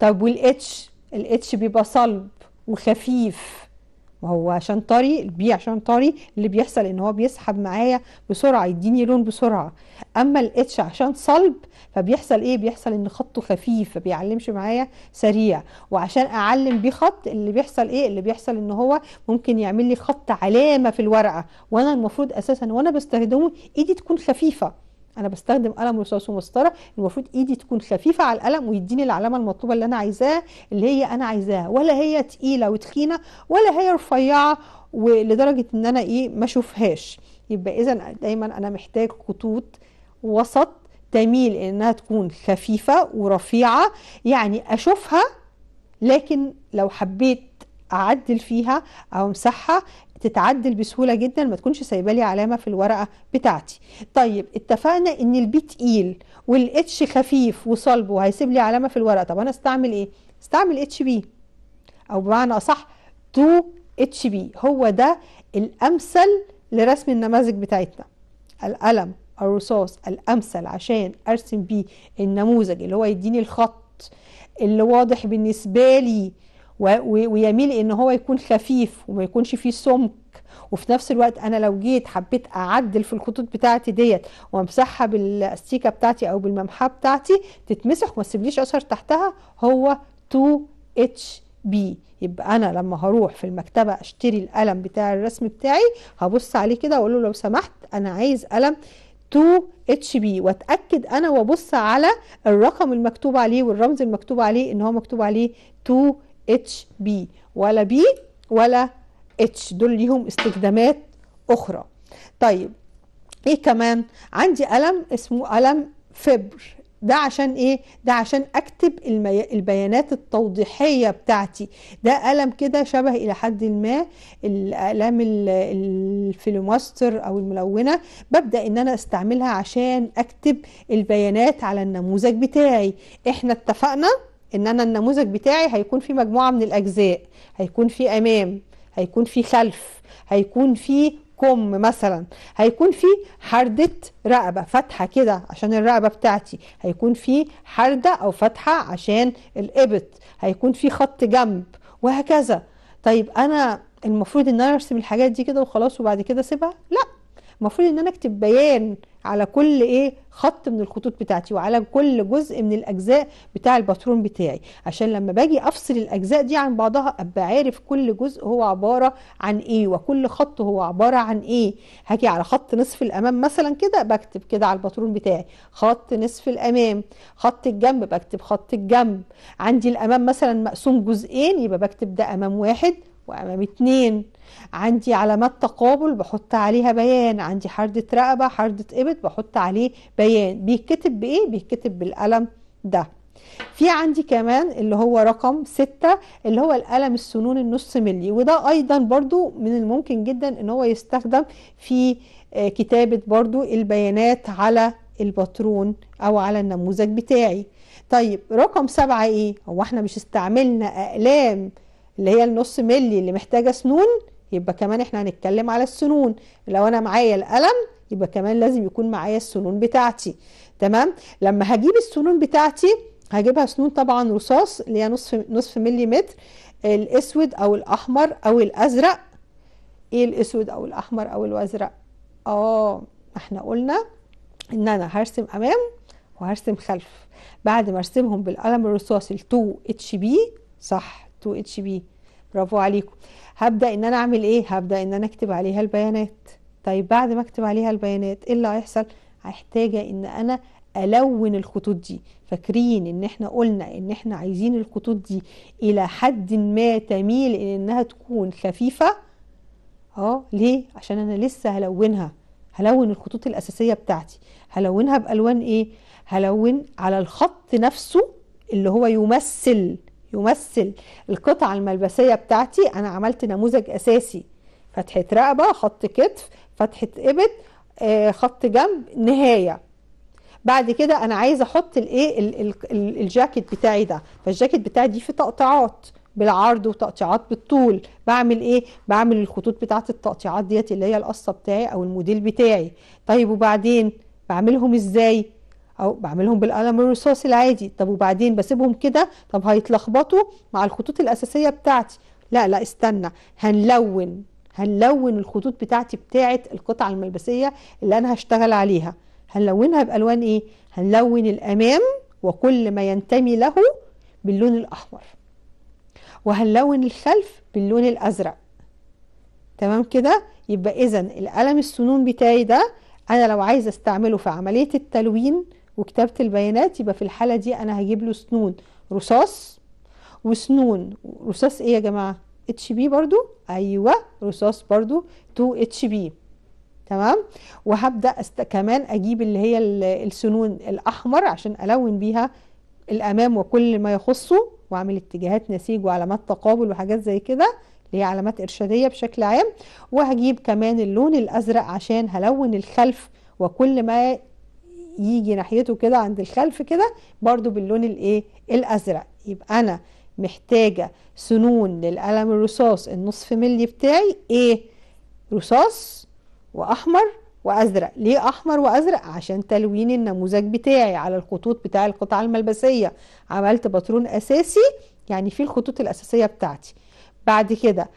طب والاتش الاتش بيبقى صلب وخفيف هو عشان طري البي عشان طري اللي بيحصل ان هو بيسحب معايا بسرعه يديني لون بسرعه اما الاتش عشان صلب فبيحصل ايه بيحصل ان خطه خفيف فبيعلمش معايا سريع وعشان اعلم بيه خط اللي بيحصل ايه اللي بيحصل ان هو ممكن يعمل لي خط علامه في الورقه وانا المفروض اساسا وانا بستخدمه ايدي تكون خفيفه انا بستخدم قلم رصاص ومسطره المفروض ايدي تكون خفيفه على القلم ويديني العلامه المطلوبه اللي انا عايزاها اللي هي انا عايزاها ولا هي تقيله وتخينه ولا هي رفيعه ولدرجه ان انا ايه ما اشوفهاش يبقى اذا دايما انا محتاج خطوط وسط تميل انها تكون خفيفه ورفيعه يعني اشوفها لكن لو حبيت اعدل فيها او امسحها تتعدل بسهولة جدا ما تكونش سايبة لي علامة في الورقة بتاعتي طيب اتفقنا ان البي تقيل والاتش خفيف وصلب وهيسيب لي علامة في الورقة طب انا استعمل ايه استعمل اتش بي او بمعنى اصح 2 اتش بي هو ده الامثل لرسم النماذج بتاعتنا القلم الرصاص الامثل عشان ارسم بيه النموذج اللي هو يديني الخط اللي واضح بالنسبة لي ويميل ان هو يكون خفيف وما يكونش فيه سمك وفي نفس الوقت انا لو جيت حبيت اعدل في الخطوط بتاعتي ديت وامسحها بالاستيكه بتاعتي او بالممحاه بتاعتي تتمسح وما تسيبليش اثر تحتها هو 2 اتش بي يبقى انا لما هروح في المكتبه اشتري القلم بتاع الرسم بتاعي هبص عليه كده واقول له لو سمحت انا عايز قلم 2 اتش بي واتاكد انا وابص على الرقم المكتوب عليه والرمز المكتوب عليه ان هو مكتوب عليه 2 اتش بي ولا بي ولا اتش دول ليهم استخدامات اخرى طيب ايه كمان عندي قلم اسمه قلم فبر ده عشان ايه ده عشان اكتب المي... البيانات التوضيحيه بتاعتي ده قلم كده شبه الى حد ما الاقلام الفلوماستر او الملونه ببدا ان انا استعملها عشان اكتب البيانات على النموذج بتاعي احنا اتفقنا ان انا النموذج بتاعي هيكون فيه مجموعه من الاجزاء هيكون فيه امام هيكون فيه خلف هيكون فيه كم مثلا هيكون في حردة رقبة فتحة كده عشان الرقبة بتاعتي هيكون في حردة أو فتحة عشان الإبط هيكون في خط جنب وهكذا طيب أنا المفروض إن أنا أرسم الحاجات دي كده وخلاص وبعد كده أسيبها؟ لأ المفروض إن أنا أكتب بيان على كل ايه خط من الخطوط بتاعتي وعلى كل جزء من الاجزاء بتاع الباترون بتاعي عشان لما باجي افصل الاجزاء دي عن بعضها ابقى عارف كل جزء هو عباره عن ايه وكل خط هو عباره عن ايه هاجي على خط نصف الامام مثلا كده بكتب كده على الباترون بتاعي خط نصف الامام خط الجنب بكتب خط الجنب عندي الامام مثلا مقسوم جزئين يبقى بكتب ده امام واحد وامام اتنين عندي علامات تقابل بحط عليها بيان عندي حردة رقبة حردة قبط بحط عليه بيان بيتكتب بإيه؟ بيتكتب بالقلم ده في عندي كمان اللي هو رقم ستة اللي هو القلم السنون النص ملي وده أيضا برضو من الممكن جدا ان هو يستخدم في آه، كتابة برضو البيانات على الباترون أو على النموذج بتاعي طيب رقم سبعة إيه؟ هو احنا مش استعملنا أقلام اللي هي النص ملي اللي محتاجة سنون يبقى كمان احنا هنتكلم على السنون لو انا معايا القلم يبقى كمان لازم يكون معايا السنون بتاعتي تمام لما هجيب السنون بتاعتي هجيبها سنون طبعا رصاص اللي هي نصف نصف ملي متر الاسود او الاحمر او الازرق ايه الاسود او الاحمر او الازرق اه احنا قلنا ان انا هرسم امام وهرسم خلف بعد ما ارسمهم بالقلم الرصاص ال2 اتش بي صح تو اتش بي برافو عليكم هبدا ان انا اعمل ايه هبدا ان انا اكتب عليها البيانات طيب بعد ما اكتب عليها البيانات ايه اللي هيحصل هحتاجه ان انا الون الخطوط دي فاكرين ان احنا قلنا ان احنا عايزين الخطوط دي الى حد ما تميل ان انها تكون خفيفه اه ليه عشان انا لسه هلونها هلون الخطوط الاساسيه بتاعتي هلونها بالوان ايه هلون على الخط نفسه اللي هو يمثل يمثل القطعة الملبسية بتاعتي أنا عملت نموذج أساسي فتحة رقبة خط كتف فتحة إبط آه، خط جنب نهاية بعد كده أنا عايزة أحط الإيه الجاكيت بتاعي ده فالجاكيت بتاعي دي في تقطيعات بالعرض وتقطيعات بالطول بعمل ايه بعمل الخطوط بتاعه التقطيعات ديت اللي هي القصه بتاعي او الموديل بتاعي طيب وبعدين بعملهم ازاي او بعملهم بالقلم الرصاصي العادي طب وبعدين بسيبهم كده طب هيتلخبطوا مع الخطوط الاساسيه بتاعتي لا لا استنى هنلون هنلون الخطوط بتاعتي بتاعه القطعه الملبسيه اللي انا هشتغل عليها هنلونها بالوان ايه هنلون الامام وكل ما ينتمي له باللون الاحمر وهنلون الخلف باللون الازرق تمام كده يبقى اذا القلم السنون بتاعي ده انا لو عايزه استعمله في عمليه التلوين وكتابة البيانات يبقى في الحالة دي أنا هجيب له سنون رصاص وسنون رصاص إيه يا جماعة؟ اتش بي برضو أيوة رصاص برضو 2 اتش بي تمام وهبدأ أست... كمان أجيب اللي هي السنون الأحمر عشان ألون بيها الأمام وكل ما يخصه وأعمل اتجاهات نسيج وعلامات تقابل وحاجات زي كده اللي هي علامات إرشادية بشكل عام وهجيب كمان اللون الأزرق عشان هلون الخلف وكل ما يجي ناحيته كده عند الخلف كده برضو باللون الايه الازرق يبقى انا محتاجه سنون للقلم الرصاص النصف ملي بتاعي ايه رصاص واحمر وازرق ليه احمر وازرق عشان تلوين النموذج بتاعي على الخطوط بتاع القطعه الملبسيه عملت باترون اساسي يعني في الخطوط الاساسيه بتاعتي بعد كده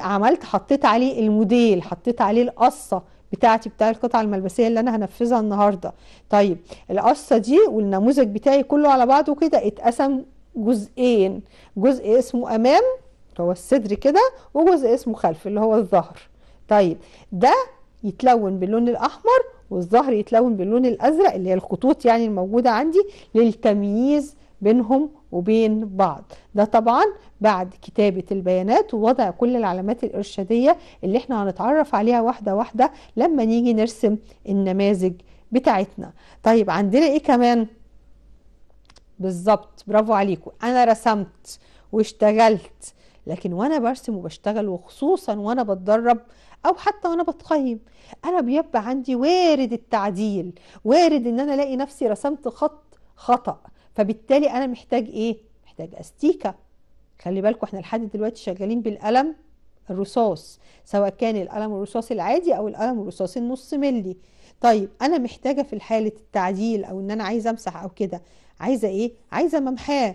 عملت حطيت عليه الموديل حطيت عليه القصه بتاعتي بتاع القطعه الملبسيه اللي انا هنفذها النهارده طيب القصه دي والنموذج بتاعي كله على بعضه كده اتقسم جزئين جزء اسمه امام اللي هو الصدر كده وجزء اسمه خلف اللي هو الظهر طيب ده يتلون باللون الاحمر والظهر يتلون باللون الازرق اللي هي الخطوط يعني الموجوده عندي للتمييز بينهم وبين بعض ده طبعا بعد كتابة البيانات ووضع كل العلامات الإرشادية اللي احنا هنتعرف عليها واحدة واحدة لما نيجي نرسم النماذج بتاعتنا طيب عندنا ايه كمان بالظبط برافو عليكم انا رسمت واشتغلت لكن وانا برسم وبشتغل وخصوصا وانا بتدرب او حتى وانا بتقيم انا بيبقى عندي وارد التعديل وارد ان انا الاقي نفسي رسمت خط خطأ فبالتالي انا محتاج ايه محتاج استيكه خلي بالكم احنا لحد دلوقتي شغالين بالقلم الرصاص سواء كان القلم الرصاص العادي او القلم الرصاص النص ملي طيب انا محتاجه في حاله التعديل او ان انا عايزه امسح او كده عايزه ايه عايزه ممحاه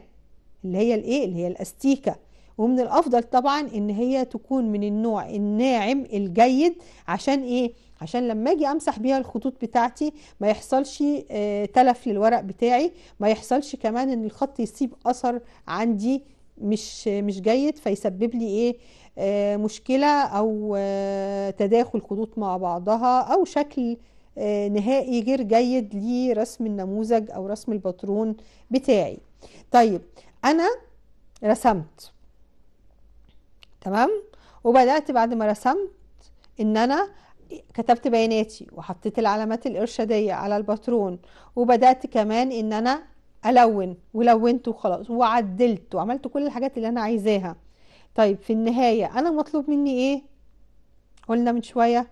اللي هي الايه اللي هي الاستيكه ومن الافضل طبعا ان هي تكون من النوع الناعم الجيد عشان ايه عشان لما اجي امسح بيها الخطوط بتاعتي ما يحصلش آه، تلف للورق بتاعي ما يحصلش كمان ان الخط يسيب اثر عندي مش مش جيد فيسبب لي ايه آه، مشكله او آه، تداخل خطوط مع بعضها او شكل نهائي غير جيد لرسم النموذج او رسم الباترون بتاعي طيب انا رسمت تمام وبدات بعد ما رسمت ان انا كتبت بياناتي وحطيت العلامات الارشاديه على الباترون وبدات كمان ان انا الون ولونت وخلاص وعدلت وعملت كل الحاجات اللي انا عايزاها طيب في النهايه انا مطلوب مني ايه قلنا من شويه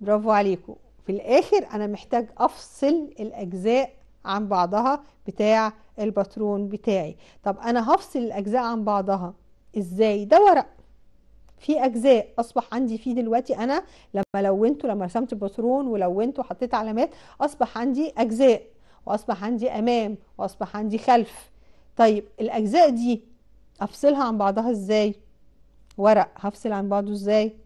برافو عليكم في الاخر انا محتاج افصل الاجزاء عن بعضها بتاع الباترون بتاعي طب انا هفصل الاجزاء عن بعضها ازاي ده ورق في اجزاء اصبح عندي فيه دلوقتي انا لما لونته لما رسمت باترون ولونته وحطيت علامات اصبح عندي اجزاء واصبح عندي امام واصبح عندي خلف طيب الاجزاء دي افصلها عن بعضها ازاي ورق هفصل عن بعضه ازاي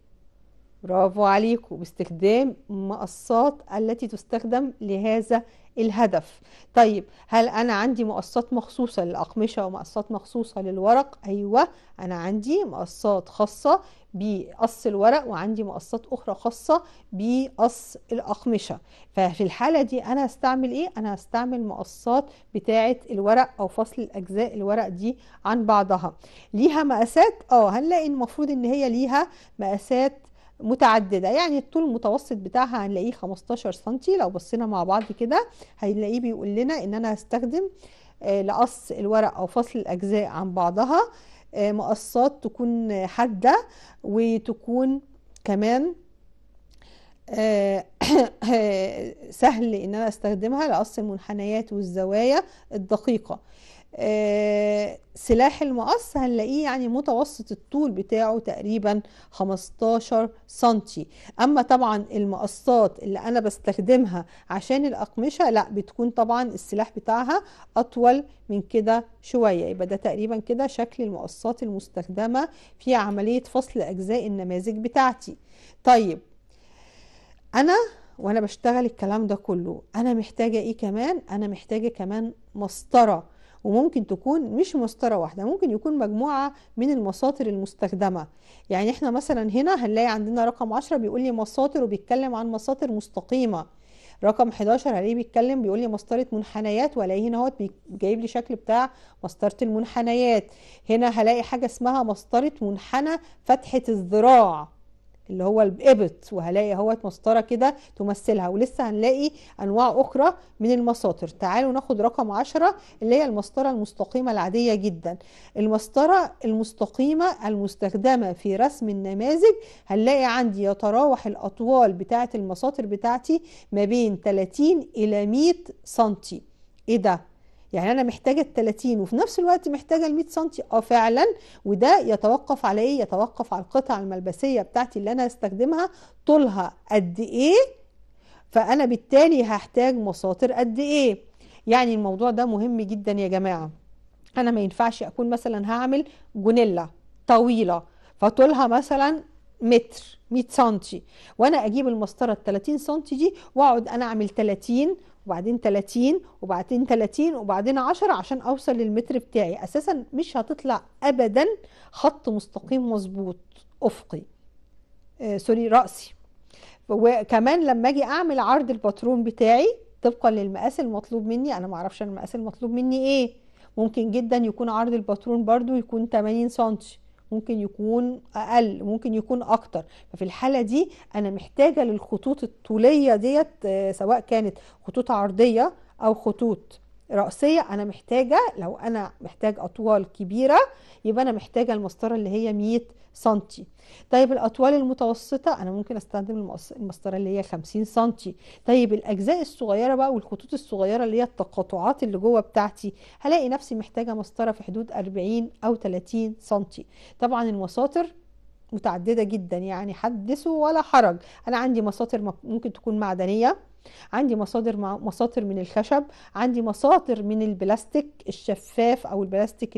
برافو عليكم باستخدام مقصات التي تستخدم لهذا الهدف طيب هل انا عندي مقصات مخصوصه للاقمشه ومقصات مخصوصه للورق ايوه انا عندي مقصات خاصه بقص الورق وعندي مقصات اخرى خاصه بقص الاقمشه ففي الحاله دي انا هستعمل ايه انا هستعمل مقصات بتاعه الورق او فصل الاجزاء الورق دي عن بعضها ليها مقاسات اه هنلاقي المفروض ان هي ليها مقاسات متعددة يعني الطول المتوسط بتاعها هنلاقيه 15 سنتي لو بصينا مع بعض كده هنلاقيه بيقول لنا ان انا هستخدم آه، لقص الورق او فصل الاجزاء عن بعضها آه، مقصات تكون حادة وتكون كمان آه، سهل ان انا استخدمها لقص المنحنيات والزوايا الدقيقة آه، سلاح المقص هنلاقيه يعني متوسط الطول بتاعه تقريبا 15 سنتي اما طبعا المقصات اللي انا بستخدمها عشان الاقمشه لا بتكون طبعا السلاح بتاعها اطول من كده شويه يبقى ده تقريبا كده شكل المقصات المستخدمه في عمليه فصل اجزاء النماذج بتاعتي طيب انا وانا بشتغل الكلام ده كله انا محتاجه ايه كمان انا محتاجه كمان مسطره وممكن تكون مش مسطرة واحدة ممكن يكون مجموعة من المساطر المستخدمة يعني احنا مثلا هنا هنلاقي عندنا رقم 10 بيقول لي مساطر وبيتكلم عن مساطر مستقيمة رقم 11 عليه بيتكلم بيقول لي مسطره منحنيات والاقي هنا اهوت جايب لي شكل بتاع مسطره المنحنيات هنا هلاقي حاجه اسمها مسطره منحنى فتحه الذراع اللي هو الابط وهلاقي اهوت مسطره كده تمثلها ولسه هنلاقي انواع اخرى من المساطر تعالوا ناخد رقم 10 اللي هي المسطره المستقيمه العاديه جدا المسطره المستقيمه المستخدمه في رسم النماذج هنلاقي عندي يتراوح الاطوال بتاعه المساطر بتاعتي ما بين 30 الى 100 سنتي ايه ده يعني انا محتاجه ال 30 وفي نفس الوقت محتاجه ال 100 سم اه فعلا وده يتوقف على ايه يتوقف على القطع الملبسيه بتاعتي اللي انا هستخدمها طولها قد ايه فانا بالتالي هحتاج مساطر قد ايه يعني الموضوع ده مهم جدا يا جماعه انا ما ينفعش اكون مثلا هعمل جونيلا طويله فطولها مثلا متر 100 سم وانا اجيب المسطره ال 30 سم دي واقعد انا اعمل 30 وبعدين 30 وبعدين 30 وبعدين 10 عشان اوصل للمتر بتاعي اساسا مش هتطلع ابدا خط مستقيم مظبوط افقي آه سوري راسي وكمان لما اجي اعمل عرض الباترون بتاعي طبقا للمقاس المطلوب مني انا معرفش المقاس المطلوب مني ايه ممكن جدا يكون عرض الباترون برضو يكون 80 سنتي ممكن يكون اقل ممكن يكون اكتر ففي الحاله دي انا محتاجه للخطوط الطوليه ديت آه، سواء كانت خطوط عرضيه او خطوط رأسية أنا محتاجة لو أنا محتاج أطوال كبيرة يبقى أنا محتاجة المسطرة اللي هي 100 سنتي طيب الأطوال المتوسطة أنا ممكن أستخدم المسطرة اللي هي 50 سنتي طيب الأجزاء الصغيرة بقى والخطوط الصغيرة اللي هي التقاطعات اللي جوه بتاعتي هلاقي نفسي محتاجة مسطرة في حدود 40 أو 30 سنتي طبعا المساطر متعددة جدا يعني حدثوا ولا حرج أنا عندي مساطر ممكن تكون معدنية عندي مصادر مصادر من الخشب عندي مصادر من البلاستيك الشفاف او البلاستيك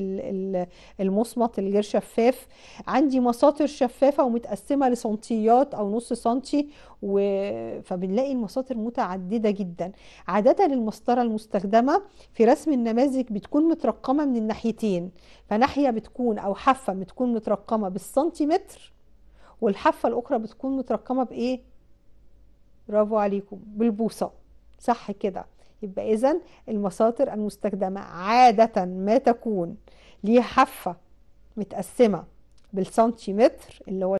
المصمت الغير شفاف عندي مصادر شفافه ومتقسمه لسنتيات او نص سنتي و... فبنلاقي المصادر متعدده جدا عاده المسطره المستخدمه في رسم النماذج بتكون مترقمه من الناحيتين فناحيه بتكون او حافه بتكون مترقمه بالسنتيمتر والحافه الاخرى بتكون مترقمه بايه برافو عليكم بالبوصة صح كده يبقى إذا المساطر المستخدمة عادة ما تكون ليها حافة متقسمة بالسنتيمتر اللي هو